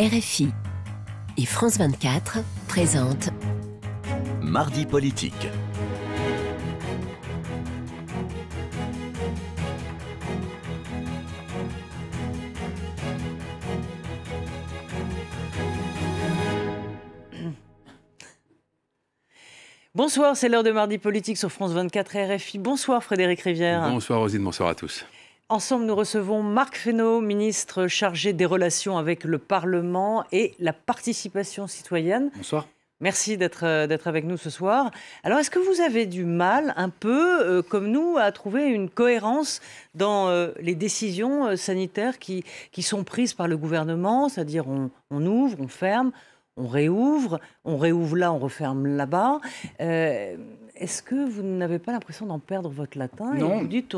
RFI et France 24 présentent Mardi politique. Bonsoir, c'est l'heure de Mardi Politique sur France 24 RFI. Bonsoir Frédéric Rivière. Bonsoir Rosine, bonsoir à tous. Ensemble, nous recevons Marc Fesneau, ministre chargé des relations avec le Parlement et la participation citoyenne. Bonsoir. Merci d'être euh, avec nous ce soir. Alors, est-ce que vous avez du mal, un peu euh, comme nous, à trouver une cohérence dans euh, les décisions sanitaires qui, sont prises par le gouvernement C'est-à-dire, on, ouvre, on ferme, on réouvre, on réouvre là, on referme là-bas. Est-ce que vous n'avez pas l'impression d'en perdre votre latin Non. Et vous dites,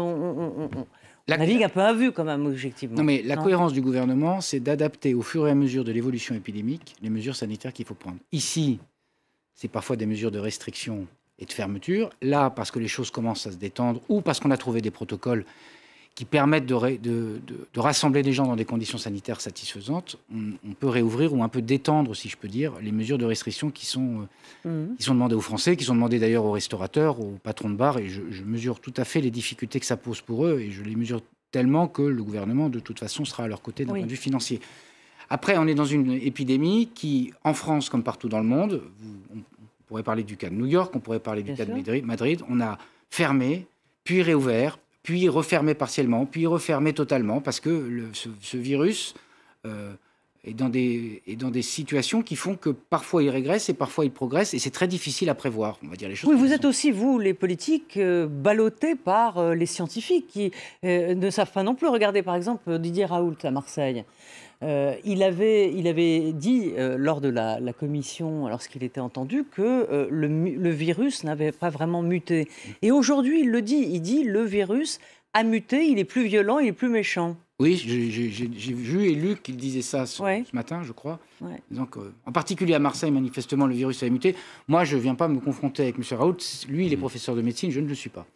la... un peu à vue, quand objectivement. Non, mais la cohérence du gouvernement, c'est d'adapter au fur et à mesure de l'évolution épidémique les mesures sanitaires qu'il faut prendre. Ici, c'est parfois des mesures de restriction et de fermeture. Là, parce que les choses commencent à se détendre ou parce qu'on a trouvé des protocoles qui permettent de, de, rassembler des gens dans des conditions sanitaires satisfaisantes, on, peut réouvrir ou un peu détendre, si je peux dire, les mesures de restriction qui sont, euh, mhm. demandées aux Français, qui sont demandées d'ailleurs aux restaurateurs, aux patrons de bars. Et je, mesure tout à fait les difficultés que ça pose pour eux et je les mesure tellement que le gouvernement, de toute façon, sera à leur côté d'un point de vue financier. Après, on est dans une épidémie qui, en France comme partout dans le monde, on, pourrait parler du cas de New York, on pourrait parler du cas de Madrid, on a fermé, puis réouvert, puis refermer partiellement, puis refermer totalement, parce que ce, virus euh, et dans, des, et dans des situations qui font que parfois ils régressent et parfois ils progressent, et c'est très difficile à prévoir, on va dire les choses. Oui, vous êtes aussi, vous, les politiques, euh, ballottés par euh, les scientifiques qui euh, ne savent pas non plus. Regardez par exemple Didier Raoult à Marseille. Euh, il, avait, il avait dit lors de la, commission, lorsqu'il était entendu, que le, le virus n'avait pas vraiment muté. Et aujourd'hui, il le dit, il dit le virus a muté, il est plus violent, il est plus méchant. Oui, j'ai vu et lu qu'il disait ça ce, matin, je crois. Donc, en particulier à Marseille, manifestement, le virus a muté. Moi, je ne viens pas me confronter avec M. Raoult. Lui, il est mm. professeur de médecine, je ne le suis pas.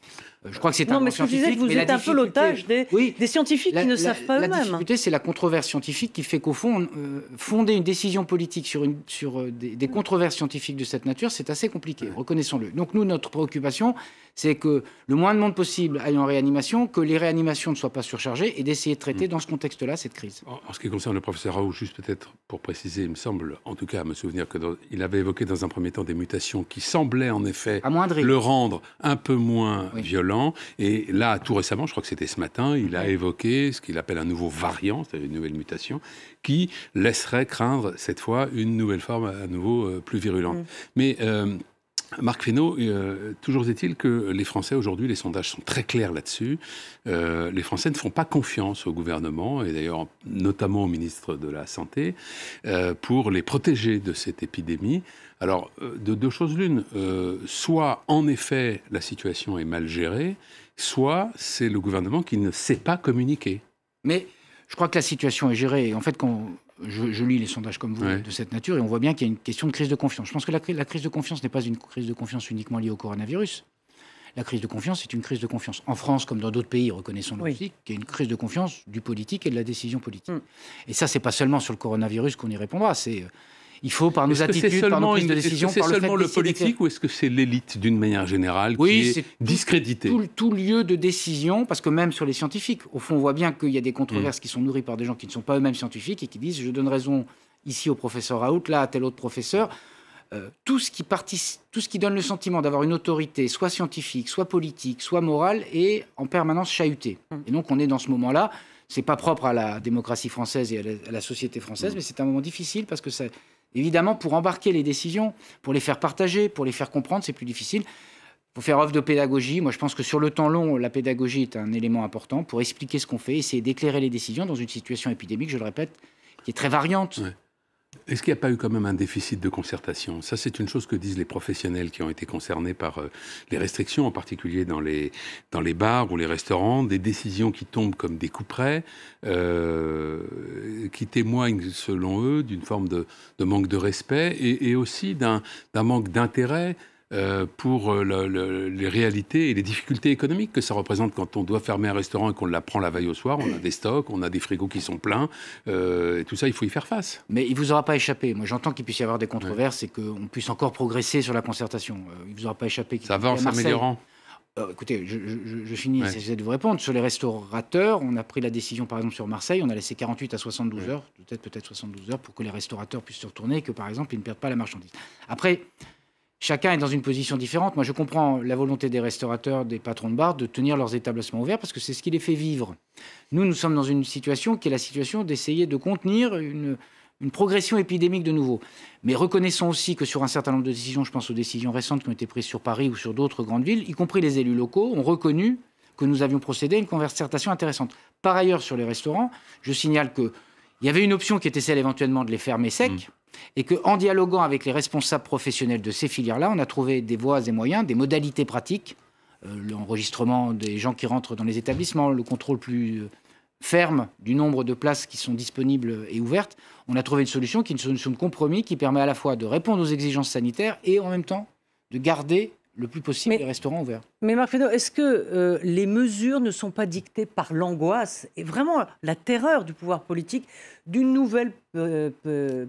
Euh, je crois que c'est un Non, mais ce que je disais, vous êtes un peu l'otage des, scientifiques qui ne savent pas eux-mêmes. La difficulté, c'est la controverse scientifique qui fait qu'au fond, euh, fonder une décision politique sur, une, sur euh, des, mm. controverses scientifiques de cette nature, c'est assez compliqué, reconnaissons-le. Donc, nous, notre préoccupation, c'est que le moins de monde possible aille en réanimation, que les réanimations ne soient pas surchargées et d'essayer de Mm. dans ce contexte-là cette crise. En, ce qui concerne le professeur Raoult, juste peut-être pour préciser, il me semble, en tout cas à me souvenir qu'il avait évoqué dans un premier temps des mutations qui semblaient en effet le rendre un peu moins violent. Et là, tout récemment, je crois que c'était ce matin, il a évoqué ce qu'il appelle un nouveau variant, c'est-à-dire une nouvelle mutation, qui laisserait craindre cette fois une nouvelle forme à nouveau euh, plus virulente. Mm. Mais euh, Marc Fesneau, euh, toujours est-il que les Français aujourd'hui, les sondages sont très clairs là-dessus. Euh, les Français ne font pas confiance au gouvernement et d'ailleurs notamment au ministre de la Santé euh, pour les protéger de cette épidémie. Alors, de deux choses l'une, soit en effet la situation est mal gérée, soit c'est le gouvernement qui ne sait pas communiquer. Mais je crois que la situation est gérée. En fait, quand je, lis les sondages comme vous de cette nature et on voit bien qu'il y a une question de crise de confiance. Je pense que la, crise de confiance n'est pas une crise de confiance uniquement liée au coronavirus. La crise de confiance est une crise de confiance en France comme dans d'autres pays, reconnaissons-le aussi, qui est une crise de confiance du politique et de la décision politique. Mm. Et ça, c'est pas seulement sur le coronavirus qu'on y répondra. Euh, il faut, par nos attitudes, par nos prises de décision, par le seulement le politique ou est-ce que c'est l'élite d'une manière générale qui est, discréditée tout, tout, lieu de décision, parce que même sur les scientifiques, au fond, on voit bien qu'il y a des controverses mm. qui sont nourries par des gens qui ne sont pas eux-mêmes scientifiques et qui disent je donne raison ici au professeur Raoult, là à tel autre professeur. Euh, tout, ce qui participe, tout ce qui donne le sentiment d'avoir une autorité, soit scientifique, soit politique, soit morale, est en permanence chahuté. Mm. Et donc on est dans ce moment-là. C'est pas propre à la démocratie française et à la, société française, mm. mais c'est un moment difficile parce que ça, Évidemment, pour embarquer les décisions, pour les faire partager, pour les faire comprendre, c'est plus difficile. Pour faire œuvre de pédagogie. Moi, je pense que sur le temps long, la pédagogie est un élément important pour expliquer ce qu'on fait, et essayer d'éclairer les décisions dans une situation épidémique, je le répète, qui est très variante. Est-ce qu'il n'y a pas eu quand même un déficit de concertation Ça, c'est une chose que disent les professionnels qui ont été concernés par euh, les restrictions, en particulier dans les, dans les bars ou les restaurants, des décisions qui tombent comme des couperets, euh, qui témoignent, selon eux, d'une forme de, manque de respect et aussi d'un manque d'intérêt euh, pour euh, les réalités et les difficultés économiques que ça représente quand on doit fermer un restaurant et qu'on l'apprend la veille au soir. On a des stocks, on a des frigos qui sont pleins. Euh, et tout ça, il faut y faire face. Mais il ne vous aura pas échappé. Moi, j'entends qu'il puisse y avoir des controverses et qu'on puisse encore progresser sur la concertation. il ne vous aura pas échappé. Ça va en s'améliorant. écoutez, je, je, finis, ouais. de vous répondre. Sur les restaurateurs, on a pris la décision, par exemple, sur Marseille, on a laissé 48 à 72 heures, peut-être peut-être 72 heures, pour que les restaurateurs puissent se retourner et que, par exemple, ils ne perdent pas la marchandise. Après, chacun est dans une position différente. Moi, je comprends la volonté des restaurateurs, des patrons de bars de tenir leurs établissements ouverts parce que c'est ce qui les fait vivre. Nous, nous sommes dans une situation qui est la situation d'essayer de contenir une, progression épidémique de nouveau. Mais reconnaissons aussi que sur un certain nombre de décisions, je pense aux décisions récentes qui ont été prises sur Paris ou sur d'autres grandes villes, y compris les élus locaux, ont reconnu que nous avions procédé à une concertation intéressante. Par ailleurs, sur les restaurants, je signale qu'il y avait une option qui était celle éventuellement de les fermer secs. Mmh et qu'en dialoguant avec les responsables professionnels de ces filières-là, on a trouvé des voies et moyens, des modalités pratiques, euh, l'enregistrement des gens qui rentrent dans les établissements, le contrôle plus euh, ferme du nombre de places qui sont disponibles et ouvertes, on a trouvé une solution qui est une solution de compromis qui permet à la fois de répondre aux exigences sanitaires et en même temps de garder le plus possible les restaurants ouverts. Mais Marc est-ce que euh, les mesures ne sont pas dictées par l'angoisse et vraiment la terreur du pouvoir politique d'une nouvelle euh,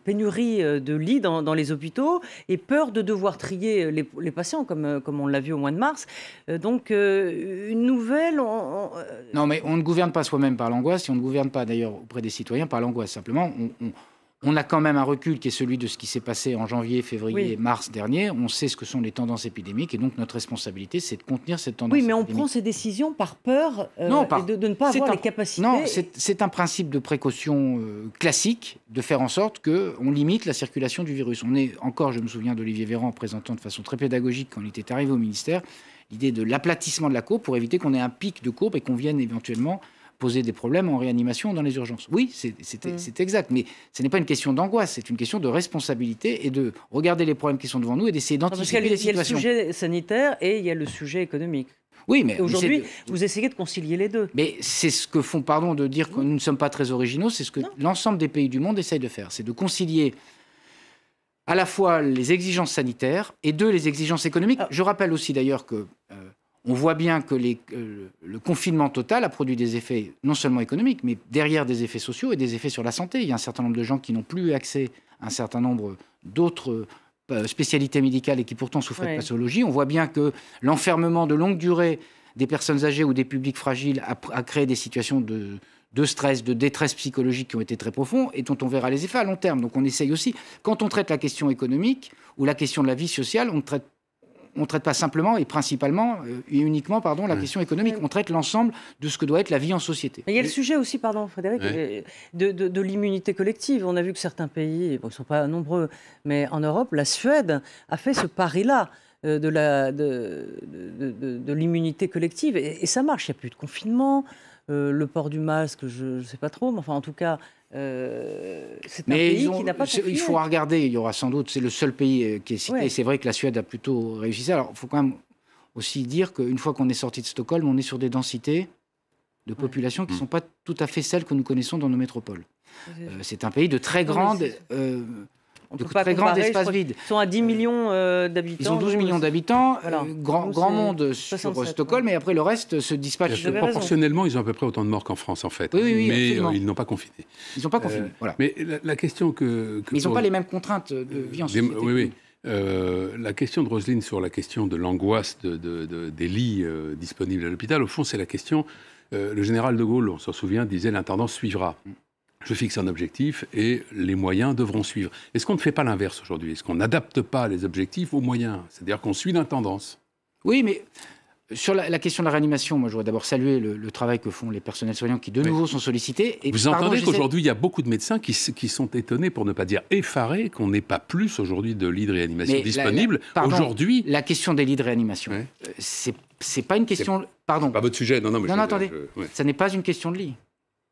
pénurie euh, de lits dans, les hôpitaux et peur de devoir trier les, patients, comme, comme on l'a vu au mois de mars Donc, une nouvelle... Non, mais on ne gouverne pas soi-même par l'angoisse et on ne gouverne pas d'ailleurs auprès des citoyens par l'angoisse. Simplement, on on a quand même un recul qui est celui de ce qui s'est passé en janvier, février, mars dernier. On sait ce que sont les tendances épidémiques et donc notre responsabilité, c'est de contenir cette tendance. Oui, mais on prend ces décisions par peur euh, De, ne pas avoir les capacités. Non, c'est un principe de précaution euh, classique de faire en sorte qu'on limite la circulation du virus. On est encore, je me souviens d'Olivier Véran présentant de façon très pédagogique quand il était arrivé au ministère, l'idée de l'aplatissement de la courbe pour éviter qu'on ait un pic de courbe et qu'on vienne éventuellement poser des problèmes en réanimation dans les urgences. Oui, mm. c'est exact, mais ce n'est pas une question d'angoisse, c'est une question de responsabilité et de regarder les problèmes qui sont devant nous et d'essayer d'anticiper les situations. Il y a le sujet sanitaire et il y a le sujet économique. Oui, mais aujourd'hui, vous essayez de concilier les deux. Mais c'est ce que font, pardon, de dire que mm. nous ne sommes pas très originaux, c'est ce que l'ensemble des pays du monde essayent de faire, c'est de concilier à la fois les exigences sanitaires et deux les exigences économiques. Ah. Je rappelle aussi d'ailleurs que euh, on voit bien que euh, le confinement total a produit des effets non seulement économiques, mais derrière des effets sociaux et des effets sur la santé. Il y a un certain nombre de gens qui n'ont plus accès à un certain nombre d'autres euh, spécialités médicales et qui pourtant souffraient de pathologie. On voit bien que l'enfermement de longue durée des personnes âgées ou des publics fragiles a, créé des situations de, stress, de détresse psychologique qui ont été très profonds et dont on verra les effets à long terme. Donc on essaye aussi, quand on traite la question économique ou la question de la vie sociale, on ne traite on ne traite pas simplement et principalement euh, et uniquement pardon, la question économique. On traite l'ensemble de ce que doit être la vie en société. il y a le sujet aussi, pardon Frédéric, euh, de, l'immunité collective. On a vu que certains pays, ils ne sont pas nombreux, mais en Europe, la Suède a fait ce pari-là euh, de l'immunité collective. Et, et, ça marche, il n'y a plus de confinement. Euh, le port du masque, je ne sais pas trop, mais enfin, en tout cas, euh, c'est un pays qui n'a pas Il faudra regarder, il y aura sans doute, c'est le seul pays euh, qui est cité. et C'est vrai que la Suède a plutôt réussi ça. Alors, il faut quand même aussi dire qu'une fois qu'on est sorti de Stockholm, on est sur des densités de population qui ne mm. sont pas tout à fait celles que nous connaissons dans nos métropoles. c'est un pays de très grande on peut pas très Ils sont à 10 millions euh, d'habitants. Ils ont 12 millions euh, d'habitants, euh, grand, grand monde sur Stockholm, mais après le reste se dispatche. proportionnellement, ils ont à peu près autant de morts qu'en France, en fait. mais ils n'ont pas confiné. Ils n'ont pas confiné, Mais la, question que... ils n'ont pas les mêmes contraintes de vie en société. Oui, oui. la question de Roselyne sur la question de l'angoisse des lits disponibles à l'hôpital, au fond, c'est la question. le général de Gaulle, on s'en souvient, disait l'intendance suivra je fixe un objectif et les moyens devront suivre. Est-ce qu'on ne fait pas l'inverse aujourd'hui Est-ce qu'on n'adapte pas les objectifs aux moyens C'est-à-dire qu'on suit l'intendance. tendance Oui, mais sur la, question de la réanimation, moi, je voudrais d'abord saluer le, travail que font les personnels soignants qui, de nouveau, sont sollicités. Et, Vous entendez qu'aujourd'hui, il y a beaucoup de médecins qui, sont étonnés, pour ne pas dire effarés, qu'on n'ait pas plus aujourd'hui de lits de réanimation disponibles. Aujourd'hui. La question des lits de réanimation, euh, c'est pas une question. Pardon. Pas votre sujet, non, non, mais non, non attendez. Ça n'est pas une question de lit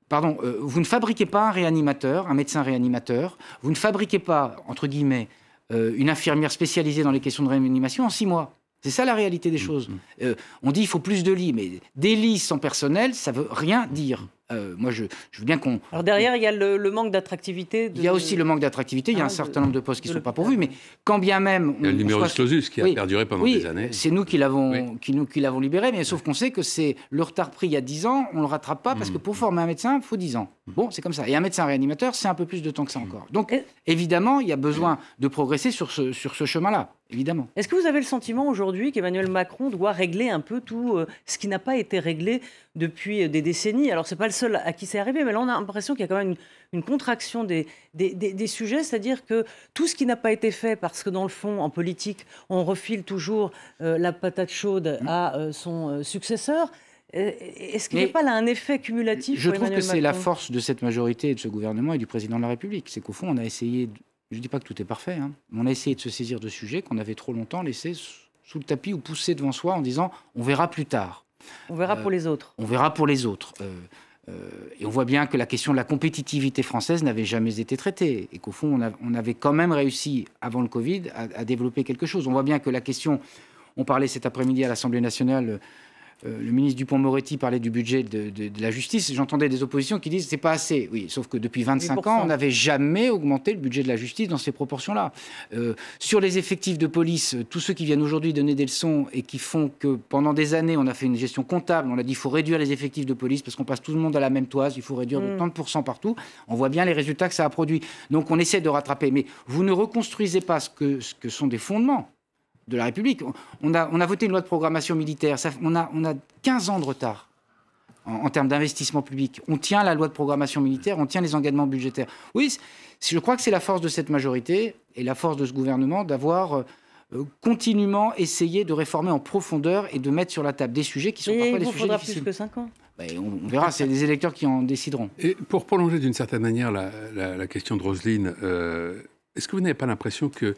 pardon, euh, vous ne fabriquez pas un réanimateur, un médecin réanimateur, vous ne fabriquez pas, entre guillemets, euh, une infirmière spécialisée dans les questions de réanimation en six mois. C'est ça la réalité des mm, choses. Mm. Euh, on dit il faut plus de lits, mais des lits sans personnel, ça ne veut rien dire. Euh, moi, je, veux bien qu'on. Alors derrière, il y a le, manque d'attractivité. Il y a aussi le manque d'attractivité. il y a ah, un certain nombre de postes qui ne sont pas pourvus, mais quand bien même. il y a le numéro soit... qui a perduré pendant des années. C'est nous qui l'avons, nous qui l'avons libéré, mais sauf qu'on sait que c'est le retard pris il y a 10 ans, on le rattrape pas parce que pour mm. former un médecin, il faut 10 ans. Mm. Bon, c'est comme ça. Et un médecin réanimateur, c'est un peu plus de temps que ça mm. encore. Donc, évidemment, il y a besoin de progresser sur sur ce chemin-là. Évidemment. Est-ce que vous avez le sentiment aujourd'hui qu'Emmanuel Macron doit régler un peu tout euh, ce qui n'a pas été réglé depuis euh, des décennies Alors, ce n'est pas le seul à qui c'est arrivé, mais là, on a l'impression qu'il y a quand même une, contraction des, sujets, c'est-à-dire que tout ce qui n'a pas été fait, parce que dans le fond, en politique, on refile toujours euh, la patate chaude mm. à son successeur, est-ce qu'il n'y a pas là un effet cumulatif Je trouve que c'est la force de cette majorité de ce gouvernement et du président de la République. C'est qu'au fond, on a essayé je ne dis pas que tout est parfait, hein, on a essayé de se saisir de sujets qu'on avait trop longtemps laissés sous le tapis ou poussés devant soi en disant on verra plus tard. On verra euh, pour les autres. On verra pour les autres. Euh, euh, et on voit bien que la question de la compétitivité française n'avait jamais été traitée et qu'au fond, on, avait quand même réussi, avant le Covid, à, développer quelque chose. On voit bien que la question, on parlait cet après-midi à l'Assemblée nationale euh, le ministre Dupont-Moretti parlait du budget de, la justice. J'entendais des oppositions qui disent c'est pas assez. Oui, sauf que depuis 25 ans, on n'avait jamais augmenté le budget de la justice dans ces proportions-là. Euh, sur les effectifs de police, euh, tous ceux qui viennent aujourd'hui donner des leçons et qui font que pendant des années, on a fait une gestion comptable. On a dit il faut réduire les effectifs de police parce qu'on passe tout le monde à la même toise. Il faut réduire de mm. pourcents partout. On voit bien les résultats que ça a produit. Donc on essaie de rattraper. Mais vous ne reconstruisez pas ce que sont des fondements de la République. On a, on a voté une loi de programmation militaire. Ça, on, a, on a 15 ans de retard en, termes d'investissement public. On tient la loi de programmation militaire, on tient les engagements budgétaires. Oui, je crois que c'est la force de cette majorité et la force de ce gouvernement d'avoir euh, euh, continuellement essayé de réformer en profondeur et de mettre sur la table des sujets qui sont parfois des sujets difficiles. plus que 5 ans. Ben, on, verra, c'est les électeurs qui en décideront. Et pour prolonger d'une certaine manière la, question de Roselyne, euh, est-ce que vous n'avez pas l'impression que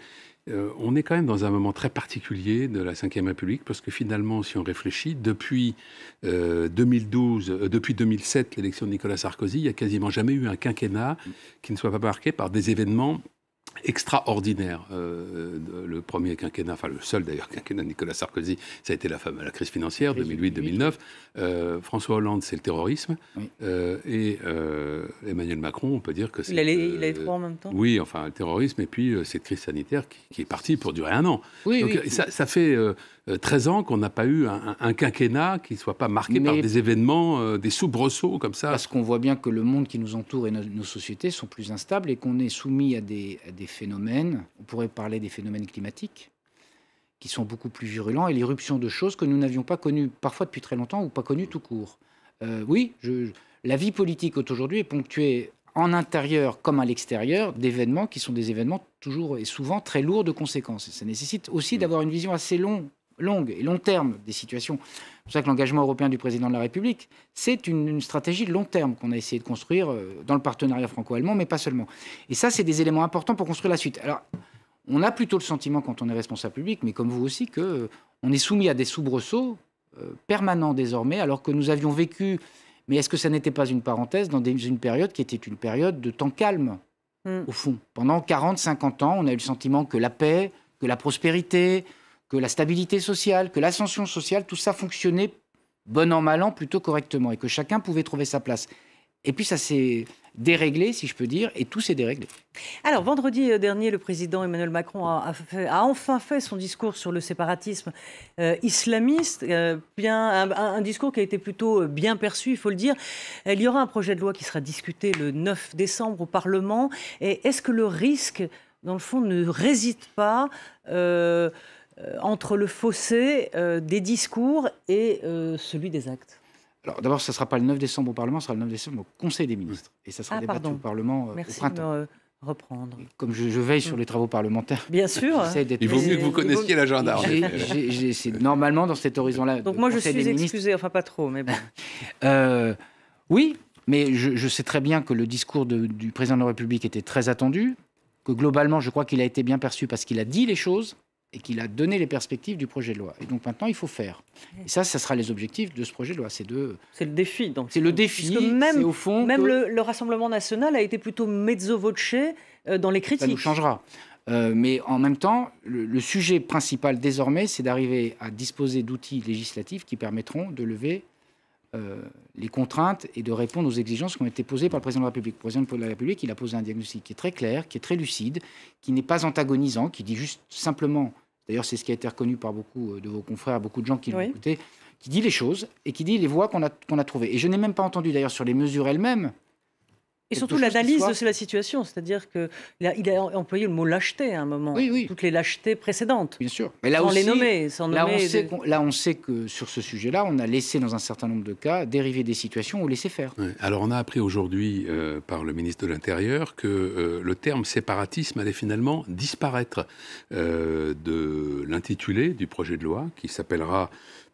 euh, on est quand même dans un moment très particulier de la Ve République, parce que finalement, si on réfléchit, depuis 2012, euh, euh, depuis 2007, l'élection de Nicolas Sarkozy, il n'y a quasiment jamais eu un quinquennat qui ne soit pas marqué par des événements extraordinaire. Euh, euh, le premier quinquennat, enfin le seul d'ailleurs quinquennat de Nicolas Sarkozy, ça a été la, fameuse la crise financière, 2008-2009. Euh, François Hollande, c'est le terrorisme. et Emmanuel Macron, on peut dire que c'est... Il, il a les trois en même temps Oui, enfin le terrorisme et puis cette crise sanitaire qui, est partie pour durer un an. Oui, Donc Ça, ça, fait... 13 euh, ans qu'on n'a pas eu un, quinquennat qui ne soit pas marqué par des événements, euh, des soubresauts comme ça. Parce qu'on voit bien que le monde qui nous entoure et nos, sociétés sont plus instables et qu'on est soumis à des, phénomènes, on pourrait parler des phénomènes climatiques, qui sont beaucoup plus virulents et l'irruption de choses que nous n'avions pas connues parfois depuis très longtemps ou pas connues tout court. Euh, oui, je, la vie politique aujourd'hui est ponctuée en intérieur comme à l'extérieur d'événements qui sont des événements toujours et souvent très lourds de conséquences. Et ça nécessite aussi mm. d'avoir une vision assez longue longue et long terme des situations. C'est pour ça que l'engagement européen du président de la République, c'est une, stratégie de long terme qu'on a essayé de construire euh, dans le partenariat franco-allemand, mais pas seulement. Et ça, c'est des éléments importants pour construire la suite. Alors, on a plutôt le sentiment, quand on est responsable public, mais comme vous aussi, que euh, on est soumis à des soubresauts euh, permanents désormais, alors que nous avions vécu, mais est-ce que ça n'était pas une parenthèse dans une période qui était une période de temps calme, hmm. au fond Pendant 40-50 ans, on a eu le sentiment que la paix, que la prospérité, que la stabilité sociale, que l'ascension sociale, tout ça fonctionnait bon en mal an, plutôt correctement, et que chacun pouvait trouver sa place. Et puis ça s'est déréglé, si je peux dire, et tout s'est déréglé. Alors, vendredi euh, dernier, le président Emmanuel Macron a, enfin fait son discours sur le séparatisme euh, islamiste, euh, bien, un, discours qui a été plutôt bien perçu, il faut le dire. Il y aura un projet de loi qui sera discuté le 9 décembre au Parlement. Et est-ce que le risque, dans le fond, ne réside pas euh, entre le fossé euh, des discours et euh, celui des actes alors d'abord, ce ne sera pas le 9 décembre au Parlement, ce sera le 9 décembre au Conseil des ministres. Et ça sera ah, débattu pardon. au Parlement Merci au printemps. De me reprendre. comme je, veille mm. sur les travaux parlementaires. Bien sûr. Il vaut mieux que vous connaissiez l'agenda. C'est normalement dans cet horizon-là. Donc moi, je suis excusé, enfin pas trop, mais bon. oui, mais je, sais très bien que le discours du président de la République était très attendu, que globalement, je crois qu'il a été bien perçu parce qu'il a dit les choses et qu'il a donné les perspectives du projet de loi. Et donc maintenant, il faut faire. Et ça, ça sera les objectifs de ce projet de loi. C'est le défi. Donc. C'est le défi. même, au fond même le, Rassemblement national a été plutôt mezzo voce euh, dans les critiques. Ça nous changera. Euh, mais en même temps, le sujet principal désormais, c'est d'arriver à disposer d'outils législatifs qui permettront de lever euh, les contraintes et de répondre aux exigences qui ont été posées par le président de la République. Le président de la République, il a posé un diagnostic qui est très clair, qui est très lucide, qui n'est pas antagonisant, qui dit juste simplement, d'ailleurs c'est ce qui a été reconnu par beaucoup euh, de vos confrères, beaucoup de gens qui l'ont écouté, qui dit les choses et qui dit les voies qu'on qu'on a trouvées. Et je n'ai même pas entendu d'ailleurs sur les mesures elles-mêmes, et surtout l'analyse de la situation, c'est-à-dire qu'il a, il a employé le mot lâcheté à un moment. Oui, Toutes les lâchetés précédentes. Bien sûr. Mais là aussi, sans là, on sait là, on sait que sur ce sujet-là, on a laissé dans un certain nombre de cas dériver des situations ou laisser faire. Alors on a appris aujourd'hui euh, par le ministre de l'Intérieur que euh, le terme séparatisme allait finalement disparaître euh, de l'intitulé du projet de loi qui s'appellera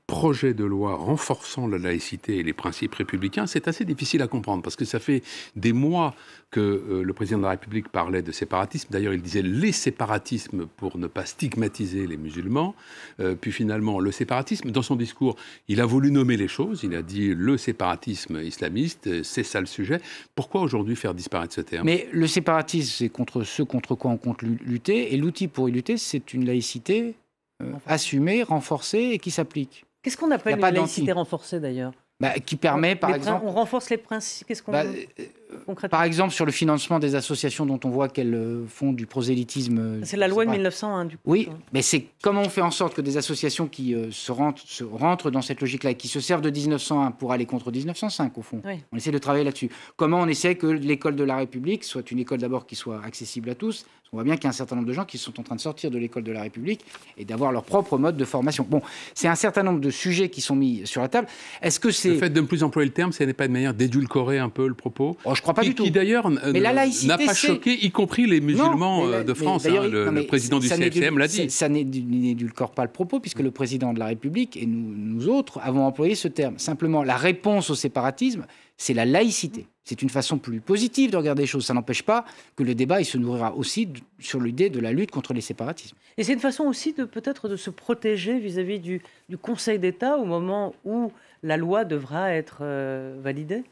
projet de loi renforçant la laïcité et les principes républicains, c'est assez difficile à comprendre parce que ça fait des mois que euh, le président de la République parlait de séparatisme. D'ailleurs, il disait les séparatismes pour ne pas stigmatiser les musulmans. Euh, puis finalement, le séparatisme, dans son discours, il a voulu nommer les choses. Il a dit le séparatisme islamiste, c'est ça le sujet. Pourquoi aujourd'hui faire disparaître ce terme Mais le séparatisme, c'est contre ce contre quoi on compte lutter. Et l'outil pour y lutter, c'est une laïcité euh, assumée, renforcée et qui s'applique. Qu'est-ce qu'on appelle la laïcité renforcée d'ailleurs bah, qui permet, par exemple. On renforce les principes. Qu'est-ce qu'on. Bah, euh, par exemple, sur le financement des associations dont on voit qu'elles euh, font du prosélytisme. Euh, c'est la loi de 1901, du coup. Oui, mais c'est comment on fait en sorte que des associations qui se, rentrent, dans cette logique-là et qui se servent de 1901 pour aller contre 1905, au fond. On essaie de travailler là-dessus. Comment on essaie que l'école de la République soit une école d'abord qui soit accessible à tous, on voit bien qu'il y a un certain nombre de gens qui sont en train de sortir de l'école de la République et d'avoir leur propre mode de formation. Bon, c'est un certain nombre de sujets qui sont mis sur la table. Est-ce que c'est... Le fait de ne plus employer le terme, ce n'est pas une manière d'édulcorer un peu le propos oh, Je crois pas du tout. Qui d'ailleurs euh, euh, n'a pas choqué, y compris les musulmans euh, de France. Hein, le, président du CFCM l'a dit. Ça n'édulcore pas le propos, puisque le président de la République et nous autres avons employé ce terme. Simplement, la réponse au séparatisme, c'est la laïcité. C'est une façon plus positive de regarder les choses. Ça n'empêche pas que le débat, il se nourrira aussi sur l'idée de la lutte contre les séparatismes. Et c'est une façon aussi de peut-être de se protéger vis-à-vis du, Conseil d'État au moment où la loi devra être euh, validée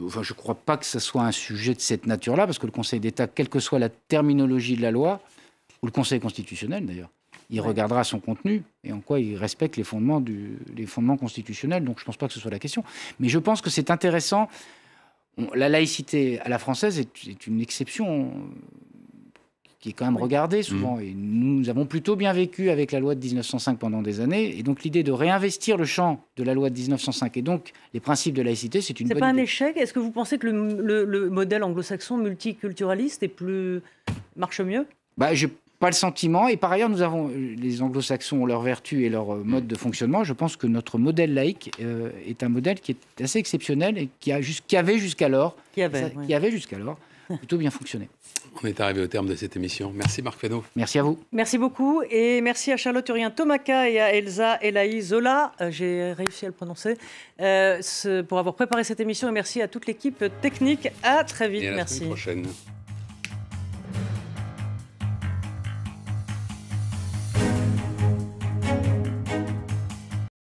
Enfin, je ne crois pas que ce soit un sujet de cette nature-là, parce que le Conseil d'État, quelle que soit la terminologie de la loi, ou le Conseil constitutionnel d'ailleurs, il regardera son contenu et en quoi il respecte les fondements constitutionnels. Donc je ne pense pas que ce soit la question. Mais je pense que c'est intéressant la laïcité à la française est, une exception euh, qui est quand même regardée mmh. souvent. Et nous avons plutôt bien vécu avec la loi de 1905 pendant des années. Et donc l'idée de réinvestir le champ de la loi de 1905 et donc les principes de laïcité, c'est une C'est pas un échec Est-ce que vous pensez que le, modèle anglo-saxon multiculturaliste est plus... marche mieux bah, je pas le sentiment. Et par ailleurs, nous avons, euh, les anglo-saxons ont leurs vertus et leur euh, mode de fonctionnement. Je pense que notre modèle laïc euh, est un modèle qui est assez exceptionnel et qui, a, qui avait jusqu'alors, qui avait, avait jusqu'alors plutôt bien fonctionné. On est arrivé au terme de cette émission. Merci Marc Fesneau. Merci à vous. Merci beaucoup et merci à Charlotte Urien Tomaka et à Elsa Elaï Zola, j'ai réussi à le prononcer, pour avoir préparé cette émission et merci à toute l'équipe technique. À très vite. à la merci. prochaine.